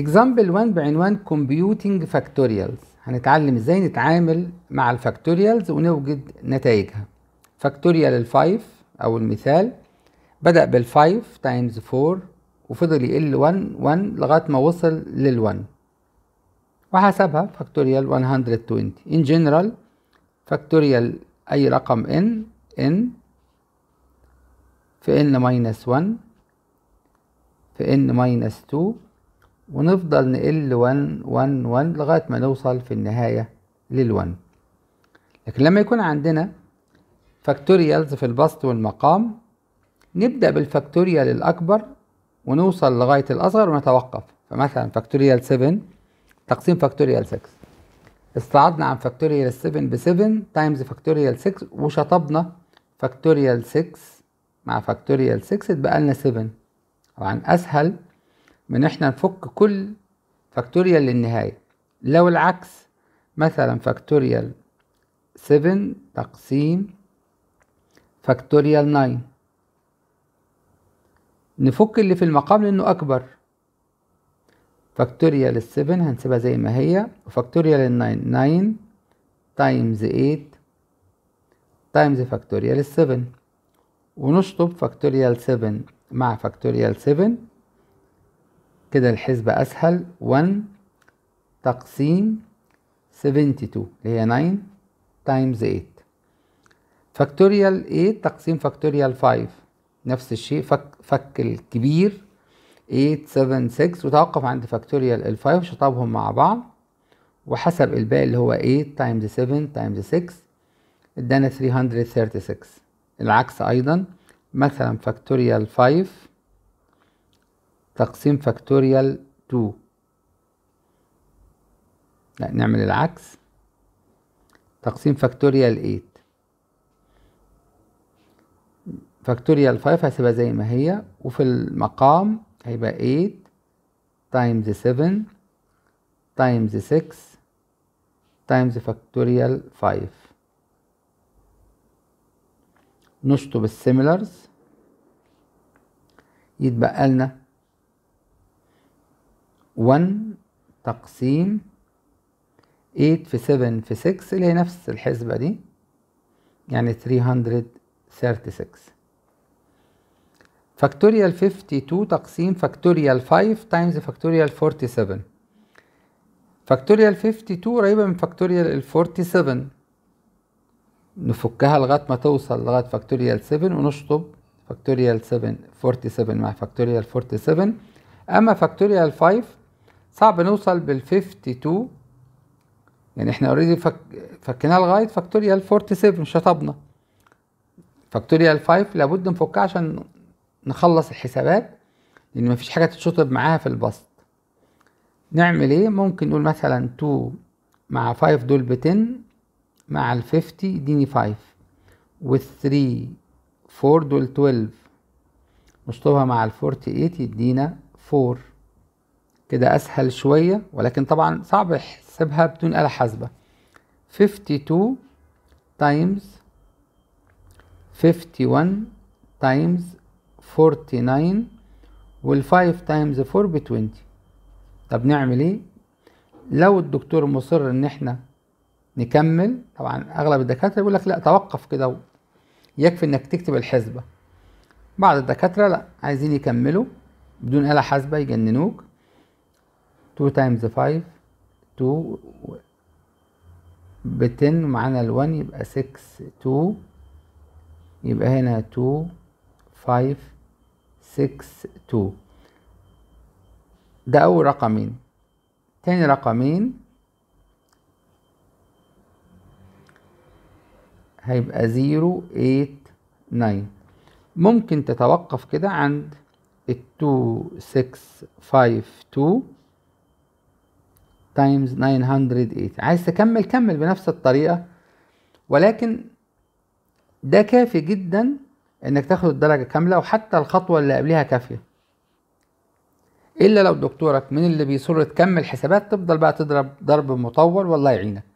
اكزامبل 1 بعنوان كومبيوتنج فاكتوريالز هنتعلم ازاي نتعامل مع الفاكتوريالز ونوجد نتائجها فاكتوريال ال5 او المثال بدأ بال5 تايمز 4 وفضل يقل 1 1 لغاية ما وصل لل1 وحسبها فاكتوريال 120 in general فاكتوريال أي رقم n n في n ماينس 1 في n ماينس 2 ونفضل نقل 1 1 1 لغاية ما نوصل في النهاية لل 1 لكن لما يكون عندنا فاكتوريالز في البسط والمقام نبدأ بالفاكتوريال الأكبر ونوصل لغاية الأصغر ونتوقف فمثلا فاكتوريال 7 تقسيم فاكتوريال 6 استعدنا عن فاكتوريال 7 ب 7 تايمز فاكتوريال 6 وشطبنا فاكتوريال 6 مع فاكتوريال 6 اتبقى لنا 7 طبعا أسهل من احنا نفك كل فاكتوريال للنهاية لو العكس مثلا فاكتوريال 7 تقسيم فاكتوريال ناين نفك اللي في المقام لأنه أكبر فاكتوريال السفن هنسيبها زي ما هي وفاكتوريال الناين ناين تايمز ايت تايمز فاكتوريال السفن ونشطب فاكتوريال سفن مع فاكتوريال سفن كده الحسبة أسهل 1 تقسيم سبنتي 72 اللي هي 9 تايمز 8 فاكتوريال 8 تقسيم فاكتوريال 5 نفس الشيء فك, فك الكبير 8 7 6 وتوقف عند فاكتوريال ال 5 شطبهم مع بعض وحسب الباقي اللي هو 8 تايمز 7 تايمز 6 ادانا 336 العكس ايضا مثلا فاكتوريال 5 تقسيم فاكتوريال 2 لا نعمل العكس تقسيم فاكتوريال 8 فاكتوريال 5 هسيبها زي ما هي وفي المقام هيبقى 8 تايمز 7 تايمز 6 تايمز فاكتوريال 5 نشطب السيميلرز يتبقى لنا 1 تقسيم 8 في 7 في 6 اللي هي نفس الحسبة دي يعني 336 فاكتوريال 52 تقسيم فاكتوريال 5 تايمز فاكتوريال 47 فاكتوريال 52 قريبة من فاكتوريال 47 نفكها لغاية ما توصل لغاية فاكتوريال 7 ونشطب فاكتوريال 7 47 مع فاكتوريال 47 أما فاكتوريال 5 صعب نوصل بال52 يعني احنا اوريدي فك... فكناها لغايه فاكتوريال 47 شطبنا فاكتوريال 5 لابد نفكها عشان نخلص الحسابات لان مفيش حاجه تتشطب معاها في البسط نعمل ايه ممكن نقول مثلا 2 مع 5 دول ب 10 مع ال 50 اديني 5 وال 3 4 دول 12 نشطبها مع ال 48 يدينا 4 كده أسهل شوية ولكن طبعا صعب أحسبها بدون آلة حاسبة 52 times 51 times 49 وال 5 times 4 ب 20 طب نعمل ايه؟ لو الدكتور مصر ان احنا نكمل طبعا اغلب الدكاتره يقول لك لا توقف كده يكفي انك تكتب الحسبه بعض الدكاتره لا عايزين يكملوا بدون آلة حاسبه يجننوك 2 تايمز 5 2 ب 10 معانا ال 1 يبقى 6 2 يبقى هنا 2 5 6 2 ده أول رقمين تاني رقمين هيبقى 0 8 9 ممكن تتوقف كده عند ال 2 6 5 2 تايمز 908 عايز تكمل كمل بنفس الطريقة ولكن ده كافي جدا انك تاخد الدرجة كاملة وحتى الخطوة اللي قبلها كافية الا لو دكتورك من اللي بيصر تكمل حسابات تفضل بقى تضرب ضرب مطول والله يعينك